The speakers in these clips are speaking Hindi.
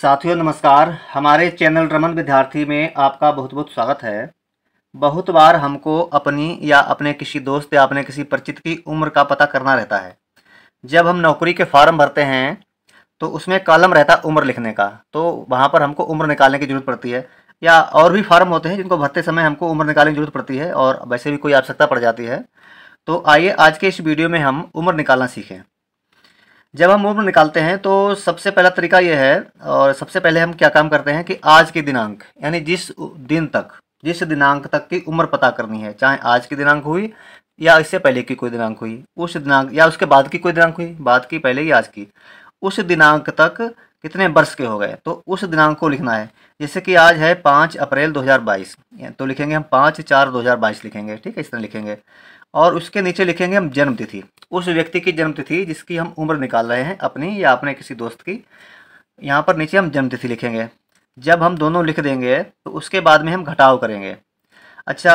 साथियों नमस्कार हमारे चैनल रमन विद्यार्थी में आपका बहुत बहुत स्वागत है बहुत बार हमको अपनी या अपने किसी दोस्त या अपने किसी परिचित की उम्र का पता करना रहता है जब हम नौकरी के फार्म भरते हैं तो उसमें कॉलम रहता है उम्र लिखने का तो वहाँ पर हमको उम्र निकालने की ज़रूरत पड़ती है या और भी फॉर्म होते हैं जिनको भरते समय हमको उम्र निकालने की ज़रूरत पड़ती है और वैसे भी कोई आवश्यकता पड़ जाती है तो आइए आज के इस वीडियो में हम उम्र निकालना सीखें जब हम उम्र निकालते हैं तो सबसे पहला तरीका ये है और सबसे पहले हम क्या काम करते हैं कि आज के दिनांक यानी जिस दिन तक जिस दिनांक तक की उम्र पता करनी है चाहे आज की दिनांक हुई या इससे पहले की कोई दिनांक हुई उस दिनांक या उसके बाद की कोई दिनांक हुई बाद की पहले या आज की उस दिनांक तक कितने वर्ष के हो गए तो उस दिनांक को लिखना है जैसे कि आज है पाँच अप्रैल 2022 तो लिखेंगे हम पाँच चार 2022 लिखेंगे ठीक है इस तरह लिखेंगे और उसके नीचे लिखेंगे हम जन्मतिथि उस व्यक्ति की जन्मतिथि जिसकी हम उम्र निकाल रहे हैं अपनी या अपने किसी दोस्त की यहाँ पर नीचे हम जन्मतिथि लिखेंगे जब हम दोनों लिख देंगे तो उसके बाद में हम घटाव करेंगे अच्छा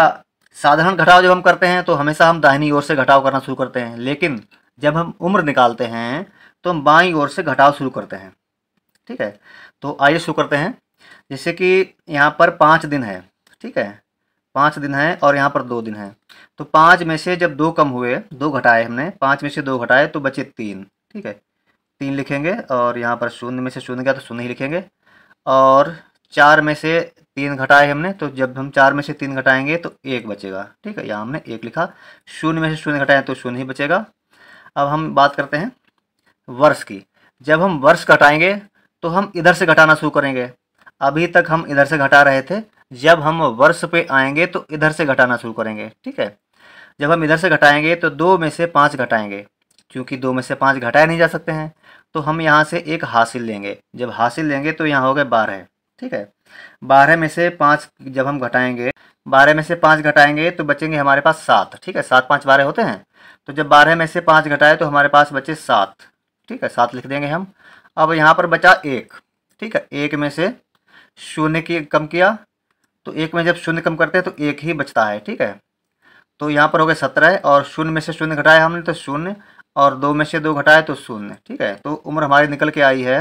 साधारण घटाव जब हम करते हैं तो हमेशा हम दाहिनी ओर से घटाव करना शुरू करते हैं लेकिन जब हम उम्र निकालते हैं तो हम बाई ओर से घटाव शुरू करते हैं ठीक है तो आइए शुरू करते हैं जैसे कि यहाँ पर पाँच दिन है ठीक है पाँच दिन है और यहाँ पर दो दिन है तो पाँच में से जब दो कम हुए दो घटाए हमने पाँच में से दो घटाए तो बचे तीन ठीक है तीन लिखेंगे और यहाँ पर शून्य में से शून्य गया तो शून्य ही लिखेंगे और चार में से तीन घटाए हमने तो जब हम चार में से तीन घटाएंगे तो एक बचेगा ठीक है यहाँ हमने एक लिखा शून्य में से शून्य घटाएं तो शून्य ही बचेगा अब हम बात करते हैं वर्ष की जब हम वर्ष घटाएंगे तो हम इधर से घटाना शुरू करेंगे अभी तक हम इधर से घटा रहे थे जब हम वर्ष पे आएंगे तो इधर से घटाना शुरू करेंगे ठीक है जब हम इधर से घटाएंगे तो दो में से पाँच घटाएंगे क्योंकि दो में से पाँच घटाए नहीं जा सकते हैं तो हम यहाँ से एक हासिल लेंगे जब हासिल लेंगे तो यहाँ हो गए बारह ठीक है बारह में से पाँच जब हम घटाएंगे बारह में से पाँच घटाएंगे तो बचेंगे हमारे पास सात ठीक है सात पाँच बारह होते हैं तो जब बारह में से पाँच घटाए तो हमारे पास बचे सात ठीक है सात लिख देंगे हम अब यहाँ पर बचा एक ठीक है एक में से शून्य की कम किया तो एक में जब शून्य कम करते हैं तो एक ही बचता है ठीक है तो यहाँ पर हो गया सत्रह और शून्य में से शून्य घटाया हमने तो शून्य और दो में से दो घटाए तो शून्य ठीक है तो उम्र हमारी निकल के आई है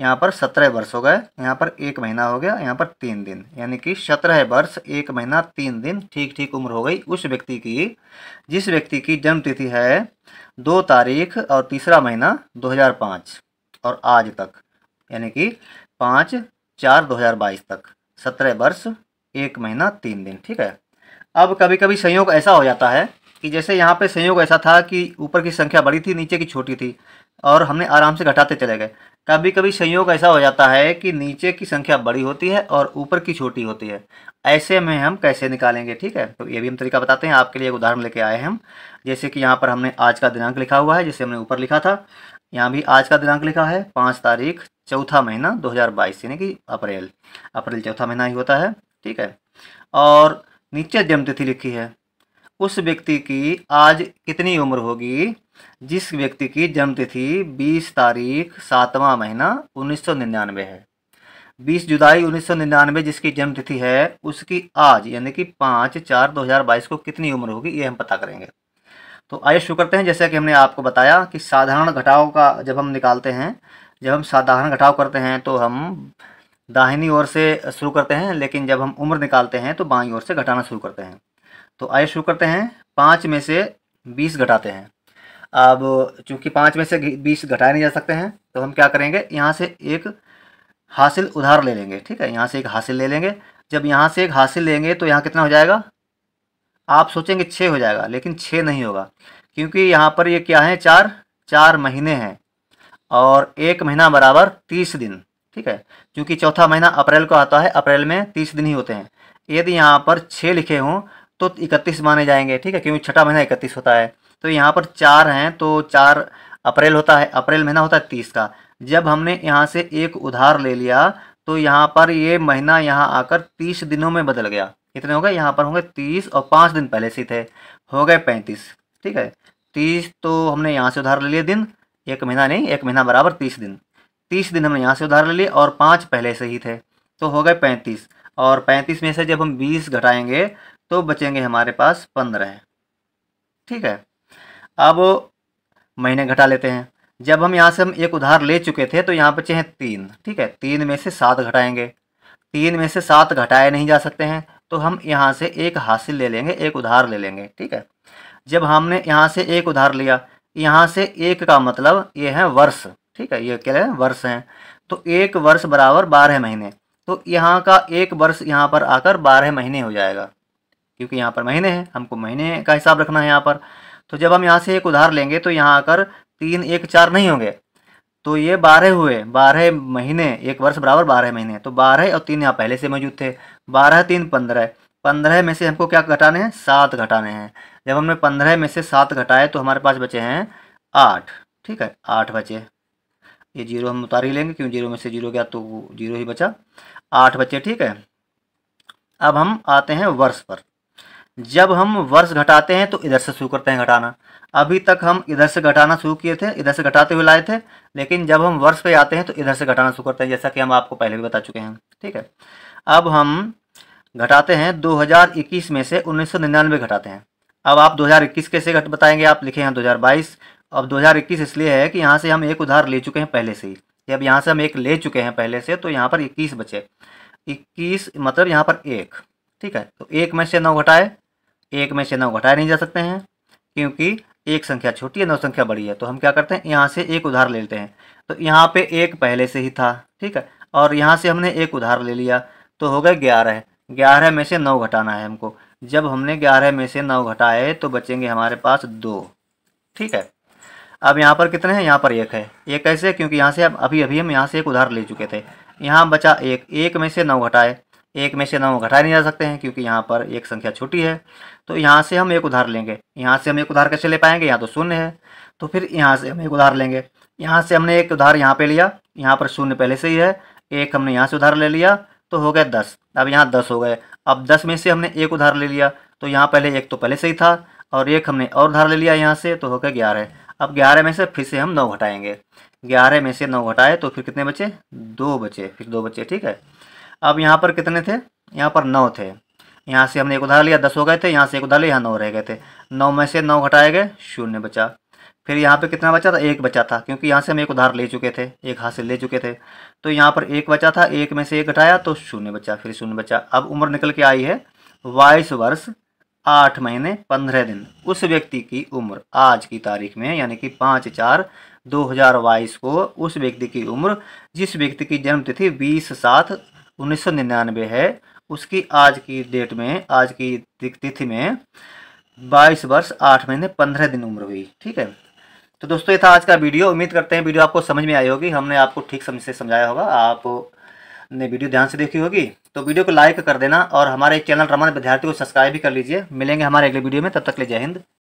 यहाँ पर सत्रह वर्ष हो गए यहाँ पर एक महीना हो गया यहाँ पर तीन दिन यानी कि सत्रह वर्ष एक महीना तीन दिन ठीक ठीक उम्र हो गई उस व्यक्ति की जिस व्यक्ति की जन्म तिथि है दो तारीख और तीसरा महीना 2005 और आज तक यानी कि पाँच चार 2022 तक सत्रह वर्ष एक महीना तीन दिन ठीक है अब कभी कभी संयोग ऐसा हो जाता है कि जैसे यहाँ पे संयोग ऐसा था कि ऊपर की संख्या बड़ी थी नीचे की छोटी थी और हमने आराम से घटाते चले गए कभी कभी संयोग ऐसा हो जाता है कि नीचे की संख्या बड़ी होती है और ऊपर की छोटी होती है ऐसे में हम कैसे निकालेंगे ठीक है तो ये भी हम तरीका बताते हैं आपके लिए एक उदाहरण लेके आए हम जैसे कि यहाँ पर हमने आज का दिनांक लिखा हुआ है जैसे हमने ऊपर लिखा था यहाँ भी आज का दिनांक लिखा है पाँच तारीख चौथा महीना 2022 यानी कि अप्रैल अप्रैल चौथा महीना ही होता है ठीक है और नीचे जन्म तिथि लिखी है उस व्यक्ति की आज कितनी उम्र होगी जिस व्यक्ति की जन्म तिथि 20 तारीख सातवां महीना 1999 है 20 जुलाई 1999 जिसकी जन्म तिथि है उसकी आज यानी कि पाँच चार 2022 को कितनी उम्र होगी ये हम पता करेंगे तो आइए शुरू करते हैं जैसा कि हमने आपको बताया कि साधारण घटाओं का जब हम निकालते हैं जब हम साधारण घटाव करते हैं तो हम दाहिनी ओर से शुरू करते हैं लेकिन जब हम उम्र निकालते हैं तो बाई ओर से घटाना शुरू करते हैं तो आइए शुरू करते हैं पाँच में से बीस घटाते हैं अब चूंकि पाँच में से बीस घटाए नहीं जा सकते हैं तो हम क्या करेंगे यहाँ से एक हासिल उधार ले लेंगे ठीक है यहाँ से एक हासिल ले लेंगे जब यहाँ से एक हासिल लेंगे तो यहाँ कितना हो जाएगा आप सोचेंगे छः हो जाएगा लेकिन छः नहीं होगा क्योंकि यहाँ पर ये क्या है चार चार महीने हैं और एक महीना बराबर तीस दिन ठीक है क्योंकि चौथा महीना अप्रैल को आता है अप्रैल में तीस दिन ही होते हैं यदि यहाँ पर छः लिखे हों तो इकतीस माने जाएंगे ठीक है क्योंकि छठा महीना इकतीस होता है तो यहाँ पर चार हैं तो चार अप्रैल होता है अप्रैल महीना होता है तीस का जब हमने यहाँ से एक उधार ले लिया तो यहाँ पर ये महीना यहाँ आकर तीस दिनों में बदल गया कितने हो गए यहाँ पर होंगे तीस और पाँच दिन पहले से थे हो गए पैंतीस ठीक है तीस तो हमने यहाँ से उधार ले लिया दिन एक महीना नहीं एक महीना बराबर तीस दिन तीस दिन हमने यहाँ से उधार ले लिए और पाँच पहले से ही थे तो हो गए पैंतीस और पैंतीस में से जब हम बीस घटाएंगे तो बचेंगे हमारे पास पंद्रह ठीक है अब महीने घटा लेते हैं जब हम यहाँ से हम एक उधार ले चुके थे तो यहाँ बचे हैं तीन ठीक है तीन में से सात घटाएंगे तीन में से सात घटाए नहीं जा सकते हैं तो हम यहाँ से एक हासिल ले लेंगे एक उधार ले लेंगे ठीक है जब हमने यहाँ से एक उधार लिया यहाँ से एक का मतलब ये है वर्ष ठीक है ये क्या है वर्ष है तो एक वर्ष बराबर बारह महीने तो यहाँ का एक वर्ष यहाँ पर आकर बारह महीने हो जाएगा क्योंकि यहाँ पर महीने हैं हमको महीने का हिसाब रखना है यहाँ पर तो जब हम यहाँ से एक उधार लेंगे तो यहाँ आकर तीन एक चार नहीं होंगे तो ये बारह हुए बारह महीने एक वर्ष बराबर बारह महीने तो बारह और तीन यहाँ पहले से मौजूद थे बारह तीन पंद्रह पंद्रह में से हमको क्या घटाने हैं सात घटाने हैं जब हमने पंद्रह में से सात घटाए तो हमारे पास बचे हैं आठ ठीक है आठ बचे ये जीरो हम उतार ही लेंगे क्यों जीरो में से जीरो गया तो जीरो ही बचा आठ बचे ठीक है अब हम आते हैं वर्ष पर जब हम वर्ष घटाते हैं तो इधर से शुरू करते हैं घटाना अभी तक हम इधर से घटाना शुरू किए थे इधर से घटाते हुए लाए थे लेकिन जब हम वर्ष पे आते हैं तो इधर से घटाना शुरू करते हैं जैसा कि हम आपको पहले भी बता चुके हैं ठीक है अब हम घटाते हैं 2021 में से 1999 घटाते हैं अब आप 2021 कैसे घट बताएंगे आप लिखे हैं 2022 अब 2021 इसलिए है कि यहाँ से हम एक उधार ले चुके हैं पहले से ही जब यहाँ से हम एक ले चुके हैं पहले से तो यहाँ पर इक्कीस बचे इक्कीस मतलब यहाँ पर एक ठीक है तो एक में से नौ घटाए एक में से नौ घटाए नहीं जा सकते हैं क्योंकि एक संख्या छोटी है नौ संख्या बड़ी है तो हम क्या करते हैं यहाँ से एक उधार ले लेते हैं तो यहाँ पे एक पहले से ही था ठीक है और यहाँ से हमने एक उधार ले लिया तो हो गए ग्यारह ग्यारह में से नौ घटाना है हमको जब हमने ग्यारह में से नौ घटाए तो बचेंगे हमारे पास दो ठीक है अब यहाँ पर कितने हैं यहाँ पर एक है ये कैसे क्योंकि यहाँ से अब अभी अभी हम यहाँ से एक उधार ले चुके थे यहाँ बचा एक एक में से नौ घटाए एक में से नौ घटाए नहीं जा सकते हैं क्योंकि यहाँ पर एक संख्या छोटी है तो यहाँ से हम एक उधार लेंगे यहाँ से हम एक उधार कैसे ले पाएंगे यहाँ तो शून्य है तो फिर यहाँ से हम एक उधार लेंगे यहाँ से हमने एक उधार यहाँ पे लिया यहाँ पर शून्य पहले से ही है एक हमने यहाँ से उधार ले लिया तो हो गया दस अब यहाँ दस हो गए अब दस में से हमने एक उधार ले लिया तो यहाँ पहले एक तो पहले से ही था और एक हमने और उधार ले लिया यहाँ से तो हो गया ग्यारह अब ग्यारह में से फिर से हम नौ घटाएंगे ग्यारह में से नौ घटाए तो फिर कितने बचे दो बचे फिर दो बचे ठीक है अब यहाँ पर कितने थे यहाँ पर नौ थे यहाँ से हमने एक उधार लिया दस हो गए थे यहाँ से एक उधार लिया यहाँ नौ रह गए थे नौ में से नौ घटाए गए शून्य बचा फिर यहाँ पे कितना बचा था एक बचा था क्योंकि यहाँ से हम एक उधार ले चुके थे एक हासिल ले चुके थे तो यहाँ पर एक बचा था एक में से एक घटाया तो शून्य बचा फिर शून्य बचा अब उम्र निकल के आई है बाईस वर्ष आठ महीने पंद्रह दिन उस व्यक्ति की उम्र आज की तारीख में यानी कि पाँच चार दो हजार बाईस को उस व्यक्ति की उम्र जिस व्यक्ति की जन्म तिथि बीस सात उन्नीस सौ निन्यानवे है उसकी आज की डेट में आज की तिथि में बाईस वर्ष आठ महीने पंद्रह दिन उम्र हुई ठीक है तो दोस्तों ये था आज का वीडियो उम्मीद करते हैं वीडियो आपको समझ में आई होगी हमने आपको ठीक समझ से समझाया होगा आप ने वीडियो ध्यान से देखी होगी तो वीडियो को लाइक कर देना और हमारे चैनल रमन विद्यार्थी को सब्सक्राइब भी कर लीजिए मिलेंगे हमारे अगले वीडियो में तब तक ले जय हिंद